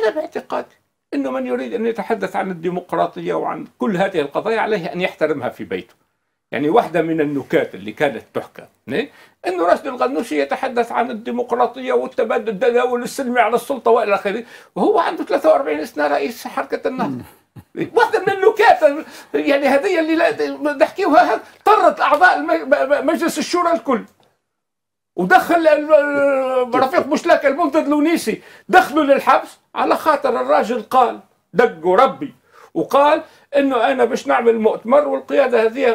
أنا باعتقادي أنه من يريد أن يتحدث عن الديمقراطية وعن كل هذه القضايا عليه أن يحترمها في بيته يعني واحدة من النكات اللي كانت تحكى نعم؟ أنه راشد الغنوشي يتحدث عن الديمقراطية والتبادل التداول السلمي على السلطة وإلى آخره وهو عنده 43 سنة رئيس حركة النهضة واحدة من النكات يعني هذه اللي نحكيها طرت أعضاء مجلس الشورى الكل ودخل رفيق مشلاك المنتد لونيسي دخلوا للحبس على خاطر الراجل قال دق ربي وقال انه انا باش نعمل مؤتمر والقياده هذه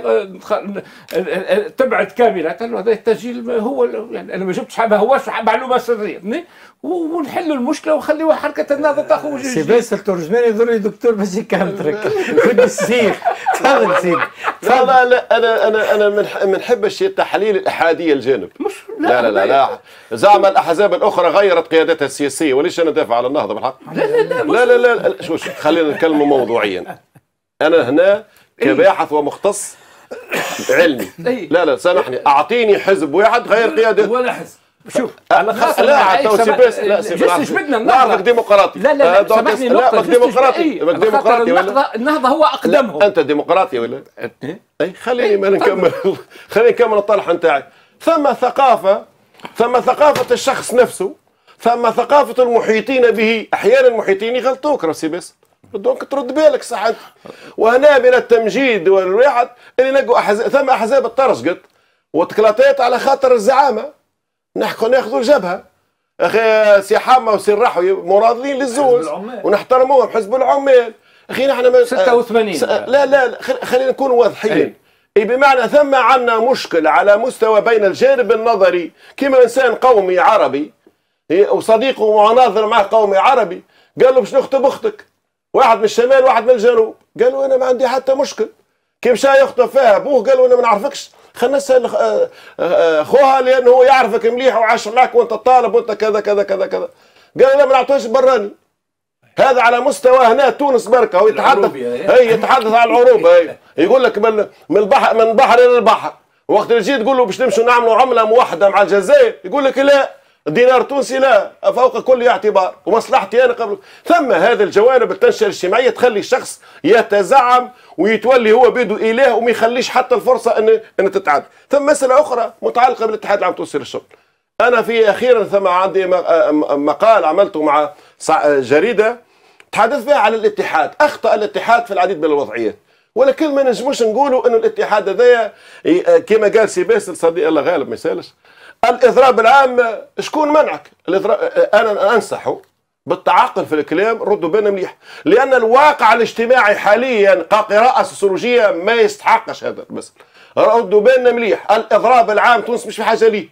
تبعت كامله قال له هذا التسجيل هو يعني انا ما جبتش ما هوش معلومه سريه ونحلوا المشكله ونخليوها حركه النهضه تاخذ سي باسل ترجماني يضرني دكتور باش يكمترك ود السيخ تفضل سيدي تفضل انا انا انا ما نحبش التحليل الاحاديه الجانب مش لا لا لا, لا. زعم الاحزاب الاخرى غيرت قيادتها السياسيه وليش انا دافع على النهضه بالحق لا لا لا لا لا, لا, شو لا, لا, لا, لا, لا شوف خلينا نتكلموا موضوعيا انا هنا إيه. كباحث ومختص علمي إيه. لا لا سامحني اعطيني حزب واحد غير قياده ولا حزب شوف انا خاصة لا إيه، تو لا سيباس بدنا النهضه ديمقراطي لا لا أه، لا سامحني لا ديمقراطي ديمقراطي النهضه هو اقدمهم انت ديمقراطي ولا اي خليني ما نكمل طيب. خليني نكمل الطرح نتاعي ثم ثقافه ثم ثقافه الشخص نفسه ثم ثقافه المحيطين به احيانا المحيطين يغلطوك راه باسل دونك ترد بالك صحت وهنا بين التمجيد والواحد اللي نقوا أحزاب ثم أحزاب ترزقت وتكلاطيت على خاطر الزعامة نحكوا ناخذوا الجبهة اخي سي حامه وسي الرحوي مراضلين للزوز ونحترموهم حزب العمال اخي نحن ما 86 س... لا لا خلينا نكون واضحين اي إيه، بمعنى ثم عندنا مشكل على مستوى بين الجانب النظري كما انسان قومي عربي إيه، وصديقه ومناظر معه قومي عربي قال له باش نخطب اختك واحد من الشمال واحد من الجنوب قالوا انا ما عندي حتى مشكل كي مشى يخطب فيها ابوه قالوا انا ما نعرفكش خلنا نسال آه، آه، خوها لانه هو يعرفك مليح وعاش معك وانت طالب وانت كذا كذا كذا كذا قال انا ما نعطيهاش براني هذا على مستوى هنا تونس بركه هو يتحدث إيه. يتحدث على العروبه هي إيه. يقول لك من من البحر من البحر الى البحر وقت اللي تجي تقول له باش نمشوا نعملوا عمله موحده مع الجزائر يقول لك لا الدينار التونسي لا فوق كل اعتبار ومصلحتي انا قبل ثم هذا الجوانب التنشئه الاجتماعيه تخلي الشخص يتزعم ويتولي هو بيدو اله وما يخليش حتى الفرصه ان ان تتعد ثم مساله اخرى متعلقه بالاتحاد العام التونسي للشغل انا في اخيرا ثم عندي مقال عملته مع جريده تحدث فيها على الاتحاد اخطا الاتحاد في العديد من الوضعيات ولكن ما نجموش نقولوا انه الاتحاد هذايا كما قال سي باسل صديق الله غالب ما يسالش الاضراب العام شكون منعك انا انصح بالتعاقل في الكلام ردوا بالنا مليح لان الواقع الاجتماعي حاليا كقراءه سوسيولوجيه ما يستحقش هذا بس ردوا بالنا مليح الاضراب العام تونس مش في حاجه ليه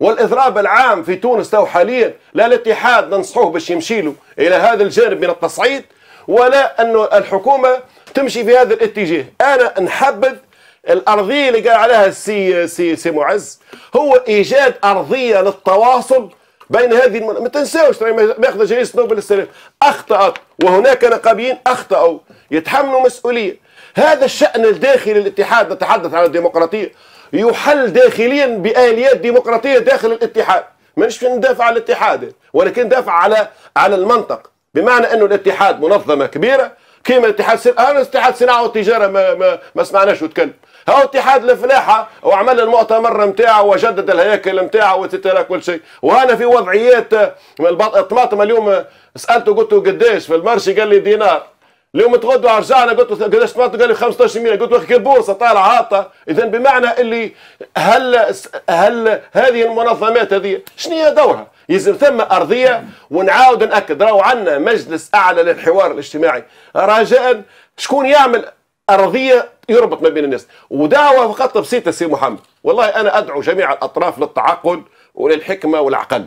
والاضراب العام في تونس تو حاليا لا الاتحاد ننصحوه باش يمشي له الى هذا الجانب من التصعيد ولا انه الحكومه تمشي في هذا الاتجاه انا نحبذ الارضيه اللي قال عليها السي سي سي معز هو ايجاد ارضيه للتواصل بين هذه المناطق ما تنساوش ماخذة جائزه نوبل السلام اخطات وهناك نقابيين اخطاوا يتحملوا مسؤوليه هذا الشان الداخلي للاتحاد نتحدث عن الديمقراطيه يحل داخليا باليات ديمقراطيه داخل الاتحاد مانيش ندافع عن الاتحاد ولكن ندافع على على المنطق بمعنى انه الاتحاد منظمه كبيره كيما اتحاد صناعه انا اتحاد صناعه والتجاره ما ما, ما سمعناش وتكلم ها اتحاد الفلاحه وعمل المؤتمر نتاعه وجدد الهياكل نتاعه وتترى كل شيء وانا في وضعيات الطماطم اليوم سالته قلت له قداش في المرشي قال لي دينار اليوم تغدوا رجعنا قلت له قداش طماطم قال لي 15 مليون قلت له اخي البورصه طالعه هابطه اذا بمعنى اللي هل هل هذه المنظمات هذه شنو هي دورها؟ يلزم ثم ارضيه ونعاود ناكد راهو عندنا مجلس اعلى للحوار الاجتماعي رجاء شكون يعمل ارضيه يربط ما بين الناس ودعوه فقط بسيطه سي محمد والله انا ادعو جميع الاطراف للتعقل وللحكمه والعقل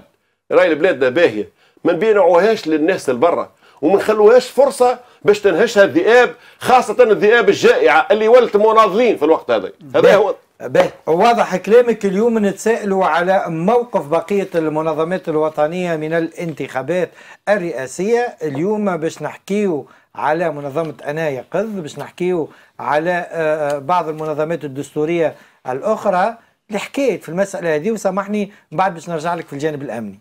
راي بلادنا باهيه ما نبيعوهاش للناس البرة وما نخلوهاش فرصه باش تنهشها الذئاب خاصه الذئاب الجائعه اللي ولت مناضلين في الوقت هذا هذا هو باهي واضح كلامك اليوم نتسائلوا على موقف بقية المنظمات الوطنية من الانتخابات الرئاسية اليوم باش نحكيو على منظمة أنا يقظ باش نحكيو على آه، آه، بعض المنظمات الدستورية الأخرى اللي حكيت في المسألة هذه وسامحني بعد باش نرجع لك في الجانب الأمني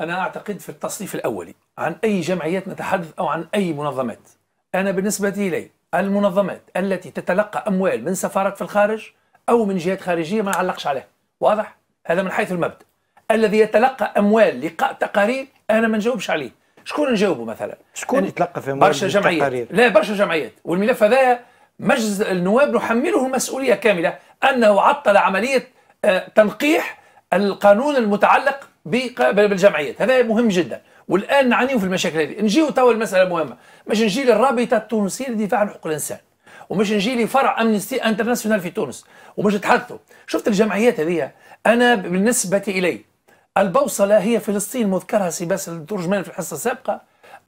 أنا أعتقد في التصنيف الأولي عن أي جمعيات نتحدث أو عن أي منظمات أنا بالنسبة لي المنظمات التي تتلقى أموال من سفارات في الخارج أو من جهات خارجية ما نعلقش عليه واضح؟ هذا من حيث المبدأ الذي يتلقى أموال لقاء تقارير أنا ما نجاوبش عليه شكون نجاوبه مثلا؟ شكون يتلقى في أموال برشا جمعيات لا برشا جمعيات والملف هذا مجلس النواب نحمله المسؤولية كاملة أنه عطل عملية آه، تنقيح القانون المتعلق بالجمعيات هذا مهم جدا والان نعانيو في المشاكل هذه نجيو توا المساله مهمه باش نجي للرابطه التونسيه للدفاع عن حقوق الانسان ومش نجي لي فرع امنستي انترناسيونال في تونس ومش تحدثوا شفت الجمعيات هذه انا بالنسبه الي البوصله هي فلسطين مذكرها سيباس الترجمان في الحصه السابقه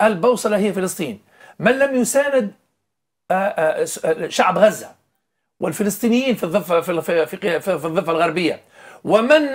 البوصله هي فلسطين من لم يساند آه، آه، آه، شعب غزه والفلسطينيين في الضفه في الضفه الغربيه ومن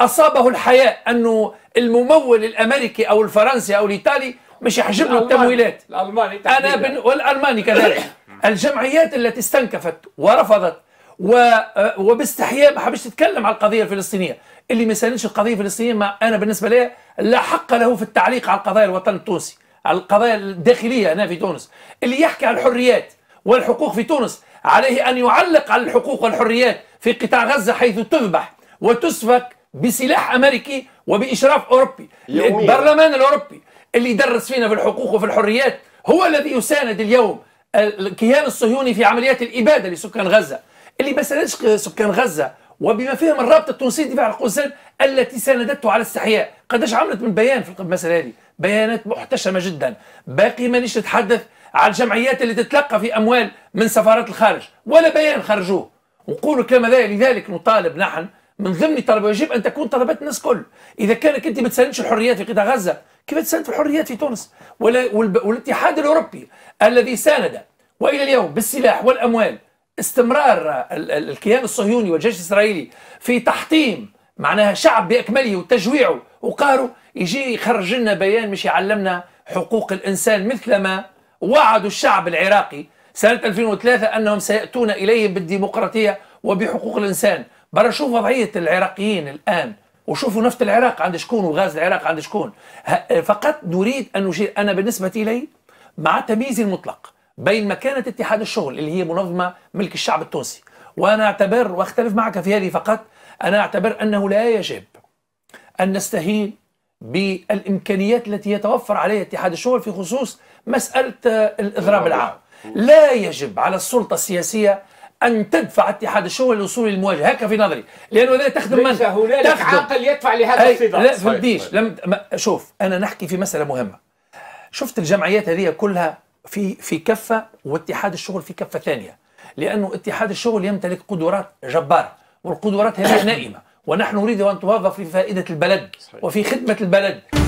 اصابه الحياء انه الممول الامريكي او الفرنسي او الايطالي مش يحجب له التمويلات الالماني انا بن... والالماني كذلك الجمعيات التي استنكفت ورفضت و آه، وباستحياء ما حبش تتكلم على القضيه الفلسطينيه اللي ما ساندش القضيه الفلسطينيه ما انا بالنسبه لي لا حق له في التعليق على القضايا الوطن التونسي على القضايا الداخليه هنا في تونس اللي يحكي عن الحريات والحقوق في تونس عليه ان يعلق على الحقوق والحريات في قطاع غزه حيث تذبح وتسفك بسلاح امريكي وباشراف اوروبي البرلمان الاوروبي اللي يدرس فينا في الحقوق وفي الحريات هو الذي يساند اليوم الكيان الصهيوني في عمليات الإبادة لسكان غزة اللي ما ساندش سكان غزة وبما فيهم الرابطة التونسية دفاع القدسان التي ساندته على استحياء قداش عملت من بيان في المسألة هذه بيانات محتشمة جدا باقي مانيش نتحدث على الجمعيات اللي تتلقى في أموال من سفارات الخارج ولا بيان خرجوه ونقول كما ذلك لذلك نطالب نحن من ضمن الطلب يجب ان تكون طلبات الناس كل اذا كانك انت ما تساندش الحريات في قطاع غزه كيف تساند في الحريات في تونس ولا والاتحاد الاوروبي الذي ساند والى اليوم بالسلاح والاموال استمرار الكيان الصهيوني والجيش الاسرائيلي في تحطيم معناها شعب باكمله وتجويعه وقهره يجي يخرج لنا بيان مش يعلمنا حقوق الانسان مثلما وعدوا الشعب العراقي سنه 2003 انهم سياتون اليهم بالديمقراطيه وبحقوق الانسان برا شوف وضعيه العراقيين الان وشوفوا نفط العراق عند شكون وغاز العراق عند شكون فقط نريد ان نشير انا بالنسبه لي مع تمييز المطلق بين مكانه اتحاد الشغل اللي هي منظمه ملك الشعب التونسي وانا اعتبر واختلف معك في هذه فقط انا اعتبر انه لا يجب ان نستهين بالامكانيات التي يتوفر عليها اتحاد الشغل في خصوص مساله آه، الاضراب العام لا يجب على السلطه السياسيه ان تدفع اتحاد الشغل للوصول للمواجهه هكا في نظري لانه هذا تخدم من ليس هنالك تخدم. عاقل يدفع لهذا الصدام لا فهمتيش لم شوف انا نحكي في مساله مهمه شفت الجمعيات هذه كلها في في كفه واتحاد الشغل في كفه ثانيه لانه اتحاد الشغل يمتلك قدرات جباره والقدرات هذه نائمه ونحن نريد ان توظف فائده البلد وفي خدمه البلد